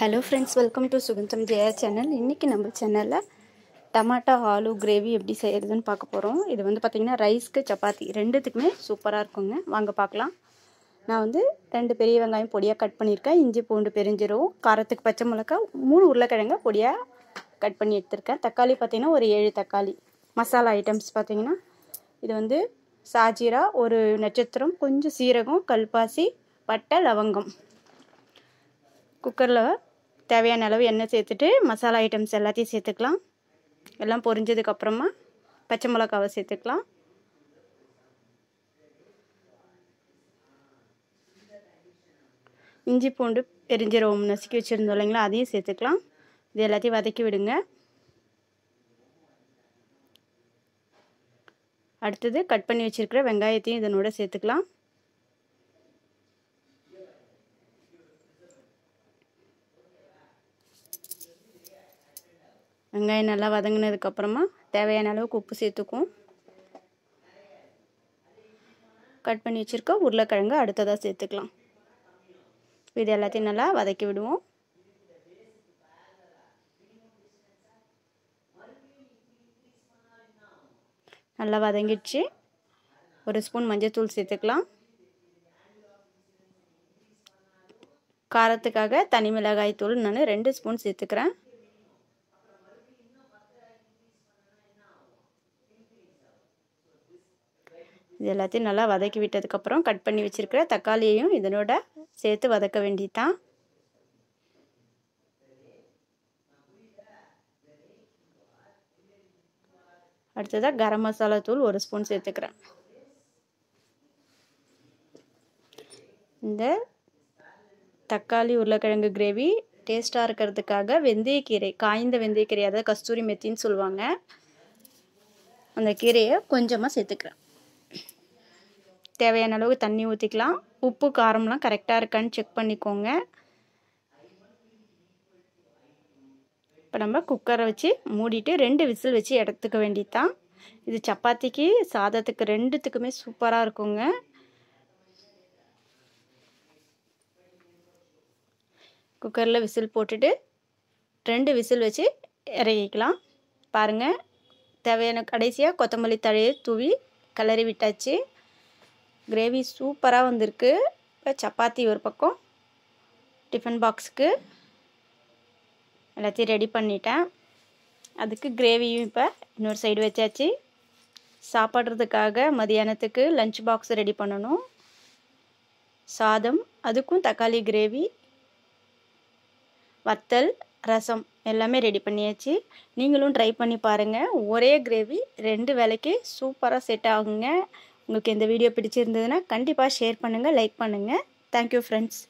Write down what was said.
hello friends welcome to Sugandham Jaya channel இன்றைக்கி நம்ம சேனலில் டமாட்டா ஆலு கிரேவி எப்படி செய்கிறதுன்னு பார்க்க போகிறோம் இது வந்து பார்த்திங்கன்னா ரைஸ்க்கு சப்பாத்தி ரெண்டுத்துக்குமே சூப்பராக இருக்குங்க வாங்க பார்க்கலாம் நான் வந்து ரெண்டு பெரிய வெங்காயம் பொடியாக கட் பண்ணியிருக்கேன் இஞ்சி பூண்டு பெரிஞ்சிரும் காரத்துக்கு பச்சை மிளகா மூணு உருளைக்கிழங்க பொடியாக கட் பண்ணி எடுத்திருக்கேன் தக்காளி பார்த்தீங்கன்னா ஒரு ஏழு தக்காளி மசாலா ஐட்டம்ஸ் பார்த்தீங்கன்னா இது வந்து சாஜீரா ஒரு நட்சத்திரம் கொஞ்சம் சீரகம் கல்பாசி பட்டை லவங்கம் குக்கரில் தேவையான அளவு எண்ணெய் சேர்த்துட்டு மசாலா ஐட்டம்ஸ் எல்லாத்தையும் சேர்த்துக்கலாம் எல்லாம் பொரிஞ்சதுக்கப்புறமா பச்சை மிளகாவை சேர்த்துக்கலாம் இஞ்சி பூண்டு பெரிஞ்சீரகம் நசுக்கி வச்சுருந்தோம் இல்லைங்களா அதையும் சேர்த்துக்கலாம் இது எல்லாத்தையும் வதக்கி விடுங்க அடுத்தது கட் பண்ணி வச்சுருக்கிற வெங்காயத்தையும் இதனோட சேர்த்துக்கலாம் வெங்காயம் நல்லா வதங்கினதுக்கப்புறமா தேவையான அளவுக்கு உப்பு சேர்த்துக்கும் கட் பண்ணி வச்சுருக்க உருளைக்கிழங்கு அடுத்ததாக சேர்த்துக்கலாம் இது எல்லாத்தையும் நல்லா வதக்கி விடுவோம் நல்லா வதங்கிடுச்சு ஒரு ஸ்பூன் மஞ்சத்தூள் சேர்த்துக்கலாம் காரத்துக்காக தனி மிளகாய் தூள் நான் ரெண்டு ஸ்பூன் சேர்த்துக்கிறேன் இது எல்லாத்தையும் நல்லா வதக்கி விட்டதுக்கப்புறம் கட் பண்ணி வச்சுருக்கிற தக்காளியையும் இதனோட சேர்த்து வதக்க வேண்டிதான் அடுத்ததாக கரம் மசாலா தூள் ஒரு ஸ்பூன் சேர்த்துக்கிறேன் இந்த தக்காளி உருளைக்கிழங்கு கிரேவி டேஸ்ட்டாக இருக்கிறதுக்காக வெந்தயக்கீரை காய்ந்த வெந்தயக்கீரை அதாவது கஸ்தூரி மெத்தின்னு சொல்லுவாங்க அந்த கீரையை கொஞ்சமாக சேர்த்துக்கிறேன் தேவையான அளவு தண்ணி ஊற்றிக்கலாம் உப்பு காரம்லாம் கரெக்டாக இருக்கான்னு செக் பண்ணிக்கோங்க இப்போ நம்ம குக்கரை வச்சு மூடிட்டு ரெண்டு விசில் வச்சு எடுத்துக்க வேண்டியதான் இது சப்பாத்திக்கு சாதத்துக்கு ரெண்டுத்துக்குமே சூப்பராக இருக்குங்க குக்கரில் விசில் போட்டுட்டு ரெண்டு விசில் வச்சு இறங்கிக்கலாம் பாருங்கள் தேவையான கடைசியாக கொத்தமல்லி தழையை தூவி கிளறி விட்டாச்சு கிரேவி சூப்பராக வந்திருக்கு இப்போ சப்பாத்தி ஒரு பக்கம் டிஃபன் பாக்ஸுக்கு எல்லாத்தையும் ரெடி பண்ணிட்டேன் அதுக்கு கிரேவியும் இப்போ இன்னொரு சைடு வச்சாச்சு சாப்பிட்றதுக்காக மதியானத்துக்கு லஞ்ச் பாக்ஸ் ரெடி பண்ணணும் சாதம் அதுக்கும் தக்காளி கிரேவி வத்தல் ரசம் எல்லாமே ரெடி பண்ணியாச்சு நீங்களும் ட்ரை பண்ணி பாருங்கள் ஒரே கிரேவி ரெண்டு வேலைக்கு சூப்பராக செட் ஆகுங்க உங்களுக்கு இந்த வீடியோ பிடிச்சிருந்ததுன்னா கண்டிப்பாக ஷேர் பண்ணுங்கள் லைக் பண்ணுங்கள் தேங்க்யூ ஃப்ரெண்ட்ஸ்